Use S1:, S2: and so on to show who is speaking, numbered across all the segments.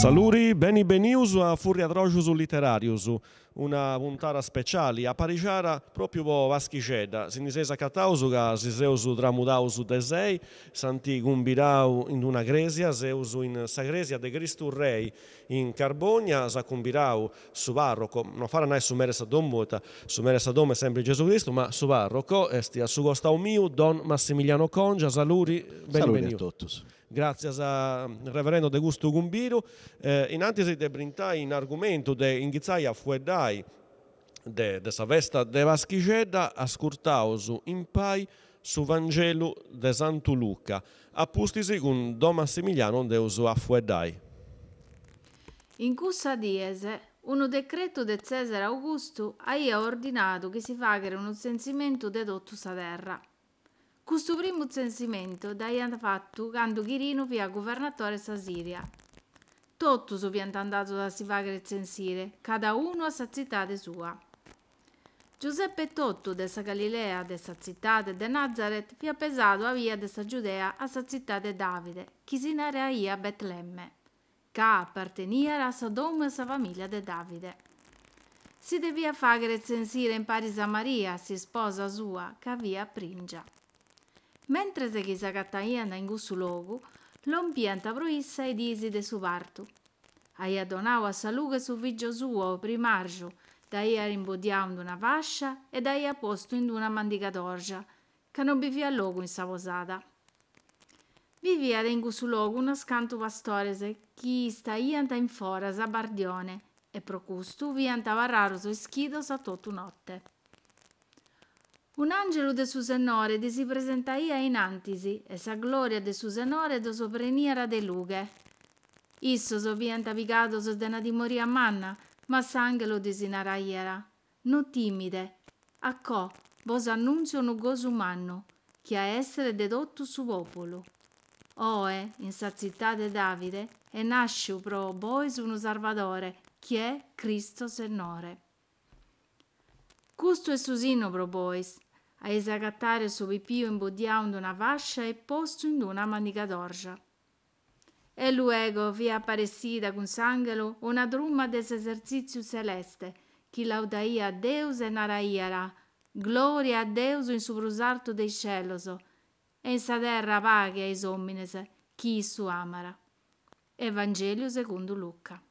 S1: Saluri, beni benius a furia Drocius Literarius, una puntata speciale a Parigiara, proprio Vaschi po' Vaschiceda, sinisesa catausuga, siseusu dramudausu desei, santi gumbirau in una gresia, seusu in sagresia de Cristo Rei, in Carbogna, sa cumbirau su parroco, non farà mai su meresa dombuta, su meresa dome sempre Gesù Cristo, ma su parroco, esti a su costa miu, don Massimiliano Congia, saluri, beni benius. Saluri a tutti grazie a reverendo De Gusto Gumbiru, eh, in antesi de brintai in argomento de inghizzaia fuedai de, de sa vesta de Vaschicedda ascurtausu in pai su Vangelo de Santo Luca, appustisi con Don Massimiliano de usu Usuafuedai.
S2: In cussa diese, un decreto de Cesare Augusto aia ordinato che si faghere un censimento de dedotto a terra questo primo censimento dd'aiant fatto candu Chirinu via governatore sa Siria. Totus fiant andados a si faghere censire, cada uno a sa zitade sua. Giuseppe Totto, dessa Galilea, dessa città zitade de Nazareth, fiat pesato a via de sa Giudea a sa città zitade Davide, chi si nareaia Betlemme, ca apparteniera a sa domu e sa famiglia de Davide. Si devia fare censire in pari Samaria, si sposa sua, ca via Pringia mentre zagizagattaien naingu logu, lompiant abruissa ed isi de su partu. Aia donava saluga su figlio suo, primargio, daia rimbodiando una vascia e daia posto in una mandica mandicatorgia, che non vivia logu in sa posada. Vivia in questo logu una scantu pastorese, chi staianta in foras a Bardione, e procustu vianta varraros ischidos a tottu notte. Un angelo de senore Susenore disi presentaia in antisi e sa gloria de senore do sopreniera de lughe. Isso so bien so dena di dimoria manna, ma s'angelo desinaraiera, no timide, accò vos annunzio no gozo umanno, che a essere dedotto su popolo. Oe, in sa città de Davide, e nasciu pro bois uno salvadore, che è Cristo Senore. Custo e Susino probois, a esagattare sobre Pio imbodiando una vascia e posto in una manica d'orgia. E luego vi apparecida con sangelo una drumma des esercizio celeste, chi laudaia a Deus e naraiara, gloria a Deus in subrusarto dei celoso, e in sa terra paghia is homines, chi su amara. Evangelio secondo Luca.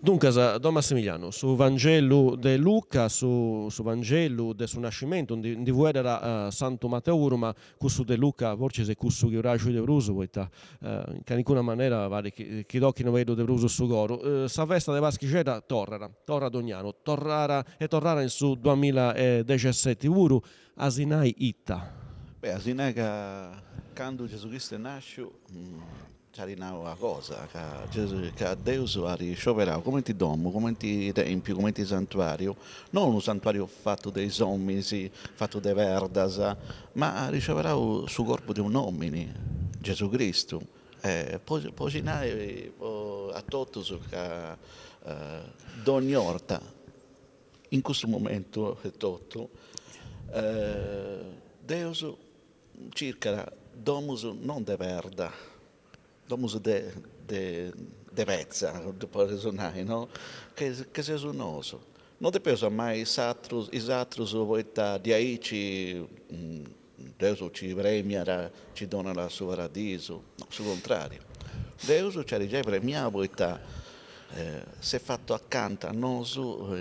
S1: Dunque, Don Massimiliano, su Vangelo di Luca, su, su Vangelo del suo nascimento, di, di vedere uh, Santo Matteo, ma questo di Luca, forse è questo che ora di Bruso, uh, eh, in alcuna maniera, vale, che chi do non vedo di Bruso su Goro. Uh, sa festa di Vaschicera, Torrara, Torra Dognano, Torrara e Torrara in su 2017 Uru,
S3: Asinai Itta. Beh, Asinai che quando Gesù Cristo nasce... Mm c'è una cosa, che, che ha si come ti domo, come ti tempio, come ti santuario, non un santuario fatto dei sommisi, fatto dei verdasa, ma riceverà il suo corpo di un uomini, Gesù Cristo. Eh, poi, poi a tutti che eh, ogni orta, in questo momento è tutto, eh, Dio circa domus non de verda, domus de, de, de rezza, para resonare, no? che, che sei unoso. Non ti penso mai i satrus, i satrus voita di aici, Deus ci premia, ci dona la sua radiso, no, sul contrario. Deus ci ha già premiato voita, eh, si è fatto accanto a noi,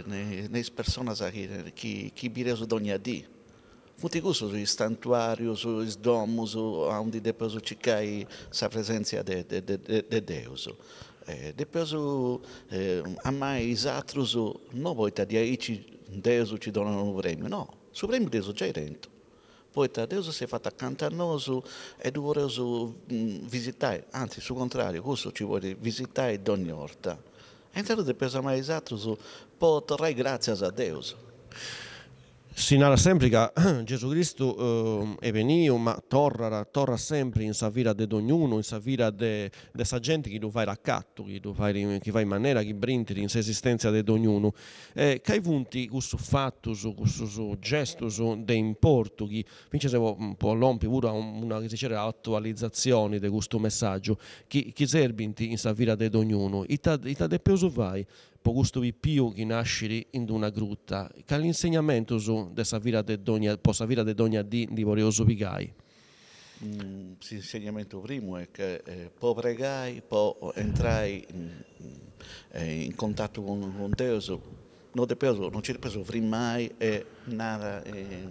S3: eh, nei, persone che, che, che vi reso multiuso santuario, sul domo, onde depois ticai sa presença de, de, de, de Deus. E depois eh, a mais atros não vou estar de aí Deus te dona um prêmio, não. O prêmio Deus já é dentro. Poi da Deus si è fatto accanto a noi e doveroso mm, visitare, anzi, sul contrario, questo ci vuole visitare ogni volta. E intanto, per mai esatto, può tornare grazie a Deus. Sinara semplica,
S1: Gesù Cristo eh, è venuto, ma torna, torna sempre in savira di ognuno, in savira di questa gente che lo fai raccatto, che lo fa, che fa in maniera, che brintiri in esistenza di ognuno. Eh, che punti questo fatto, questo gesto di importo, che invece se po' l'ompi pure una attualizzazione di questo messaggio, che, che serve in savira di ognuno, e te più vai po' gusto di più che nascere in una grotta. Che l'insegnamento su questa vita di ogni, possa vita di ogni di, di vorioso vigai?
S3: l'insegnamento mm, primo è che eh, può pregare, può entrare in, mm, eh, in contatto con, con Dio, non, depeso, non ci penso mai e nada e,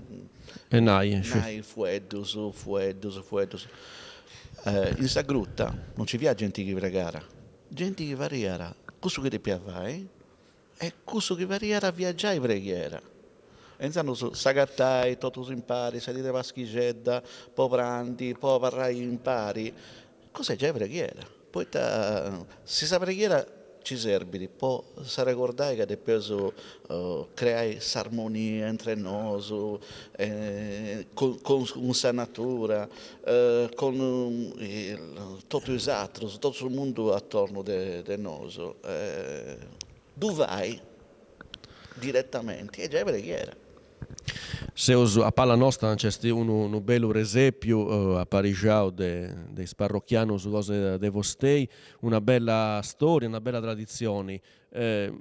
S3: e nai, eh, nai freddo, freddo, freddo. Eh, in questa grotta non ci viene gente che pregare, gente che variera kusuk ti piavai, e eh, che a viaggiare viaggiai preghiera. E intanto su Sagatai, Totus impari, Salite Paschigedda, Poprandi, Povarrai impari. Cos'è già la preghiera? Poi ta, si sa preghiera ci Ciserbidi può ricordare che depeso uh, eh, creare l'armonia entre noi, eh, con, con la natura, eh, con il, tutti gli altri, tutto il mondo attorno a noi. Eh, dove vai direttamente? E già è preghiera.
S1: Se os, a palla nostra c'è un, un bello esempio eh, a Parigiao dei de su cose de Vostei, una bella storia, una bella tradizione. Eh,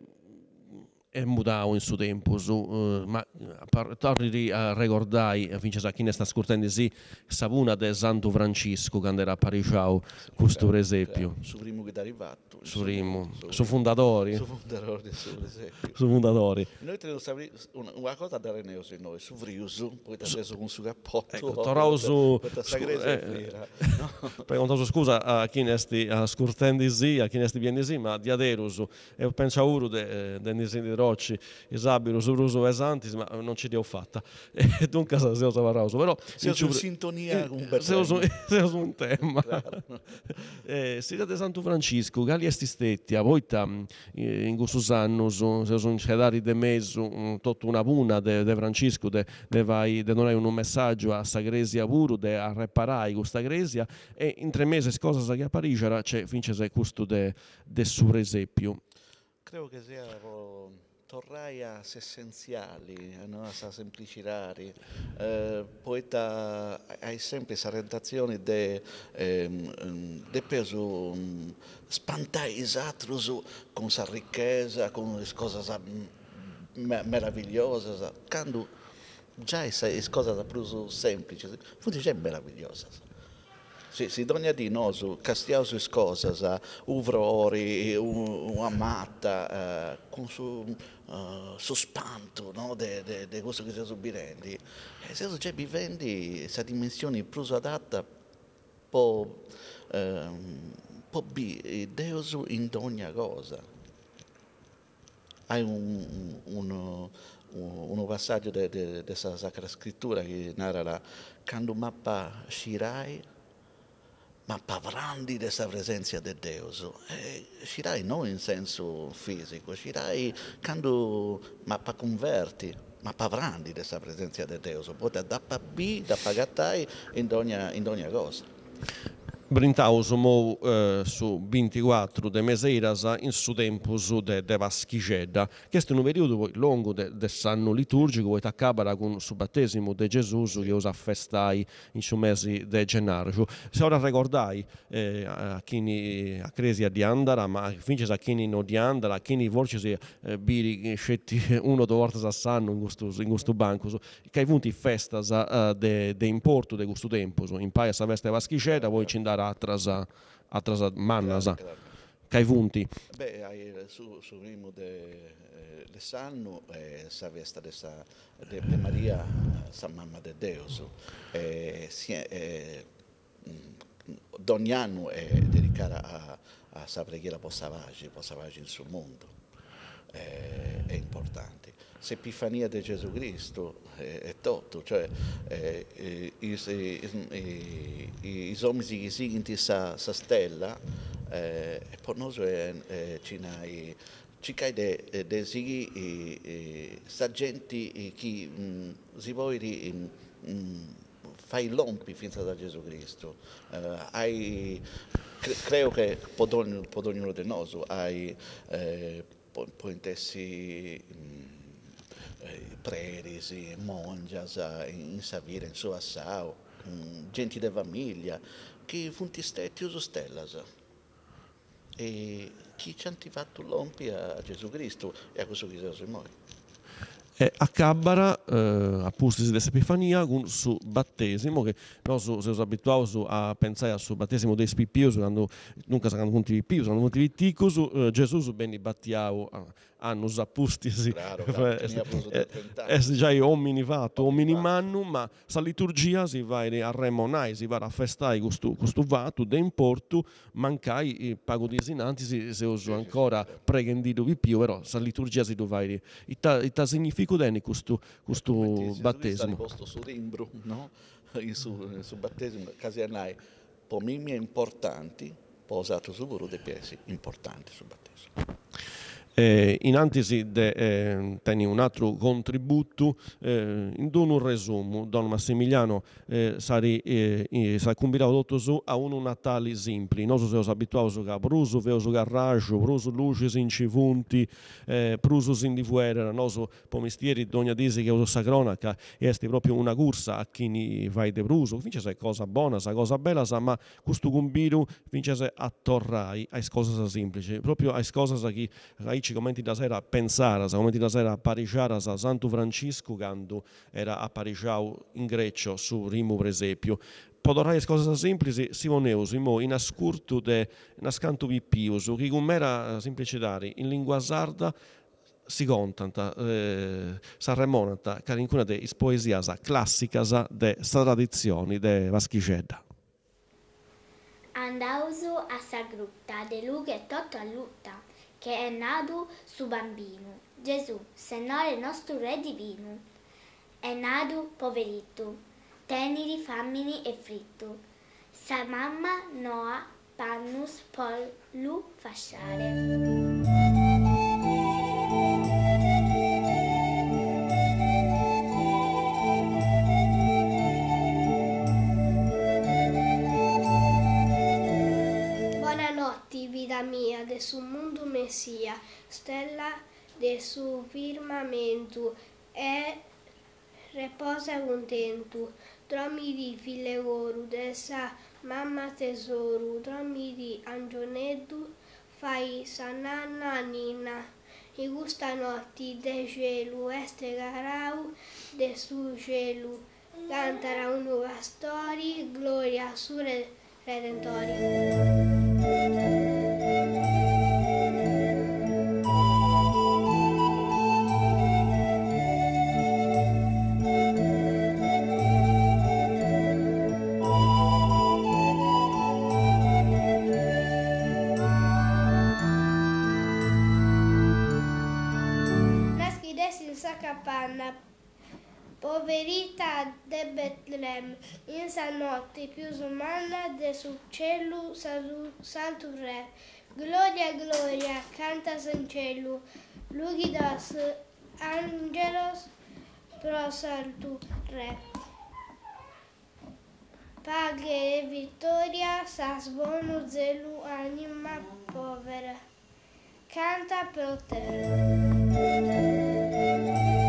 S1: è mutato in suo tempo, su, uh, ma eh, torni a ricordare, eh, vince a chi ne sta ascoltando, sì, Savuna de Santo Francisco, quando era a Parigiao, questo esempio. Su
S3: primo che è arrivato. Surimmu, su Fundatori. Su Fundatori, su Fundatori. Noi dobbiamo una, una cosa da Reneus noi, su Vriusu, poi ti ha preso con su cappotto. Ecco, tornavo su... Preguntato scusa
S1: a chi ne sti a Scurtendisi, a chi ne sti Bienisi, ma di Aderusu, e pensauro de, de Nisi di Rocci, Isabiru, Surusu e Santis, ma non ci devo fatta. E dunque se lo savarauso, però... Se sono in sintonia eh, con Bertone. Se sono un tema. Eh, si date Santo Francisco, Gallia questi stetti, a volta mm, eh, in questo anno se sono incerati di mezzo mm, tutta una buna di Francisco, di dare un messaggio a Sagresia Buru, di riparare questa Gresia e in tre mesi cosa sa che a Parigi c'è finché questo del de suo esempio.
S3: Credo che sia... Torraias essenziali, no? sa semplicidade, eh, poeta hai sempre questa orientazione de, ehm, de peso mm, spantai con sa ricchezza, con le cose mm, meravigliose, quando già è cose più semplice, forse già è meravigliosa si, si dogna di nosu, castiausus cosas, uvro ori, uamata, uh, con su uh, sospanto no? de, de, de questo che si è bivendi. E se c'è vivendi questa dimensione più adatta può, ehm, può be Deus in ogni cosa. Hai un, un, un, un passaggio della de, Sacra Scrittura che narra la quando mappa Shirai ma pavrandi di questa presenza di eh, Dio, scirai non in senso fisico, scirai quando ma pa converti, ma pavrandi di questa presenza di Dio, potete da papì, da pagatai in ogni cosa
S1: brintausumo eh, su 24 de meseiras in su tempus de, de Vaschigedda. Questo è un periodo lungo del de liturgico che accabara con il battesimo di Gesù che usa festai in su mesi di gennaio. Se ora ricordai eh, a chi a Cresia di Andara, ma fince a chi non di Andara, a chi vorci eh, biri eh, scetti uno o due volte a sanno in questo, in questo banco, che hai avuto festa uh, eh, de, de importo di questo tempo, in paia sa veste Vaschigedda, poi ci andare atraza, atraza mannasa. Kaj vunti?
S3: Beh, hai su, su Rimo de eh, sanno Lessanno eh, sa vesta de, sa, de, de Maria, sa mamma de Deus. Eh, si, eh, ogni anno è dedicata a, a sa preghiera per Savage, per Savage in suo mondo. Eh, è importante l'Epifania di Gesù Cristo è, è tutto, cioè eh, i, i, i, che seguono questa stella eh, per noi è, è, è ci cade eh, dei sighi eh, sta gente che si può fare mm, mm, mm, fai l'ompi finta da Gesù Cristo eh, hai, cre credo che per ognuno di noi hai eh, può, Po intessi mh, preres, monjas, em Savira, em Suassal, mm, gente da famiglia, che stetti stati stellas. e chi ci ha fatto l'ompi a Gesù Cristo e a questo che si muore.
S1: E a Cabbara, eh, a Pustis dell'Epifania, un suo battesimo, che noi siamo abituati a pensare al suo battesimo dei spipios, quando, non quando conti più, quando conti ticus, eh, Gesù venne battiato ah, annus apustisi, Claro, es eh, eh, eh, giai homini vatu, omini mannu, ma sa liturgia si va a remonai, si va a festai custu, custu vatu, de importu, mancai pago di disinanti, se uso ancora certo. preghendido vi più, però sa liturgia si dovai, ita, ita significo deni custu, custu ecco, battesimo.
S3: posto su rimbru, no? su, su battesimo, casianai, pomimie importanti, posato su guru dei piesi, importanti sul battesimo.
S1: Eh, in antesi de, eh, teni un altro contributo eh, in un resumo don Massimiliano eh, sari eh, sacumbirà tutto su a un Natale semplice non so se siamo abituati a bruso veoso garraggio bruso luci in civunti eh, in di fuera non so pomistieri dogna che uso sa cronaca è proprio una corsa a chi vai de bruso vince se cosa buona sa cosa bella sa ma questo combiru vince se a torrai a cosa semplice proprio a cosa che come ti da sera pensare, come ti da sera appariciara sa Santo Francisco, quando era a appariciato in greccio su Rimu presepio. Podorai cose semplici, Simoneus, imo in ascurtu de nascanto pipius, che con mera eh, semplicitari, in lingua sarda si contanta, eh, sarremonanta, carincuna de is classica classicasa de sa tradizioni de Vaschicedda.
S4: Andauso a sa grupta de lughe a tota lutta che è nato su bambino. Gesù, se no Signore nostro Re divino, è nato poveretto, teneri fammini e fritto, sa mamma noa pannus pollu fasciare. sia stella del suo firmamento e reposa contento. Tromi di filegoru de sa mamma tesoro, tromi di angionedu fai sananna nina. I gusta notti de gelu este garau de su gelu. Cantara un'uva storia, gloria su redentore. poverita de Betlem, in sa notte più umana de sul cielo santo re. Gloria, gloria, canta san cielo, lugidos angelos pro santo re. Paghe e vittoria, sas bono zelu anima povera. Canta pro te.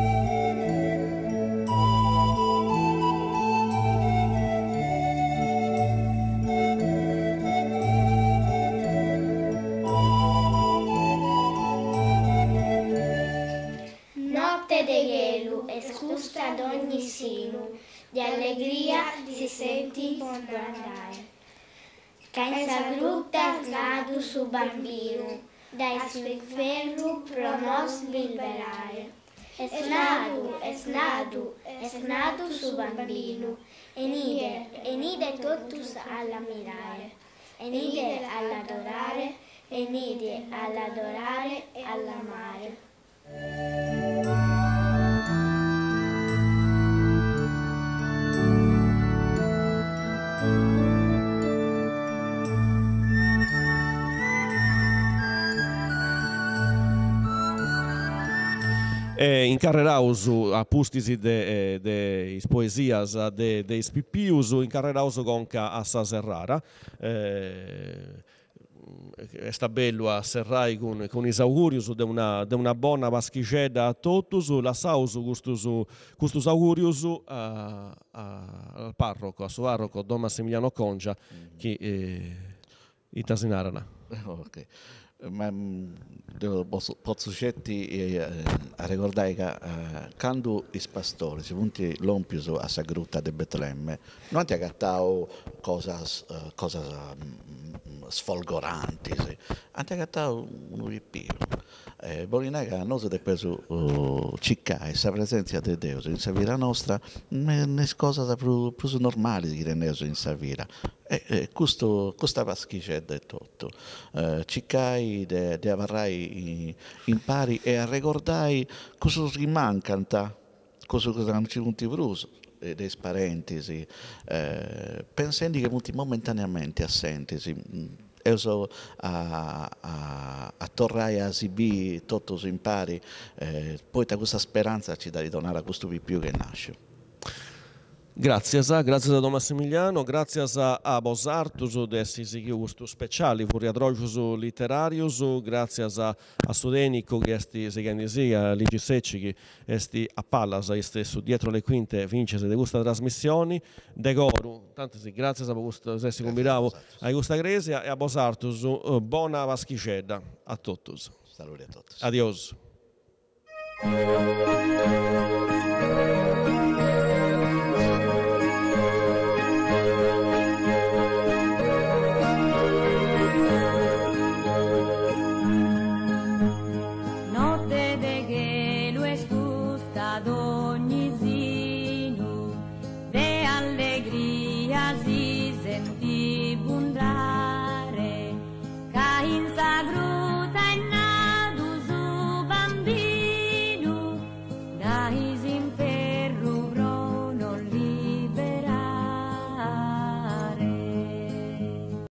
S4: di allegria si senti sbandare.
S2: Cansa grupta snadu
S4: su bambino, dai svih ferru pronos liberare. Esnadu, esnadu, esnadu su bambino, enide, enide totus alla mirare, enide all'adorare, enide all'adorare, all'amare.
S1: eh, incarrerà a Pustisi de, eh, de poesias de, de Spipius, incarrerà gonca a Sa Serrara. Eh, sta bello a Serrai con, con isaugurius de una, de una buona vaschiceda a totus, la saus custus, custus augurius a, a, al parroco, a suo parroco Don Massimiliano Congia, mm -hmm. che eh, itasinarana.
S3: Okay. Ma, mm, posso, posso scetti eh, eh, a ricordare che eh, quando i pastori si punti l'ompio a sa grotta di Betlemme non ti ha cattato cose, uh, cose mm, mm, sfolgoranti sì. ha cattato un ripiego eh, Bolinaga noi di questo uh, oh, cicca e sa presenza di Dio in sa vita nostra non è cosa più, normale di Reneo in sa vita e, e questo, questa paschiccia è tutto. Eh, eh, eh ciccai de, de avarrai impari e a ricordai cosa manca, cosa non ci punti bruso dei parentesi, eh, pensando che molti momentaneamente assenti, Io mm, so a, a, a tornare a Sibì, tutto si impari, eh, poi da questa speranza ci dà di donare a questo più che nasce.
S1: Grazie, a grazie a Don Massimiliano, grazie a vos artus de sisigi gustu speciali, pur riadrogiosu literarius, grazie a, a Sudenico che esti seganisi, a Ligi Secci che è a Pallas, stesso dietro le quinte vince de gusta trasmissioni, de goru, tanti sì, grazie a gusto, se si combinavo a gusta Gresia e a vos artus, eh, buona vaschicedda a tutti.
S3: Saluti a tutti.
S1: Adios.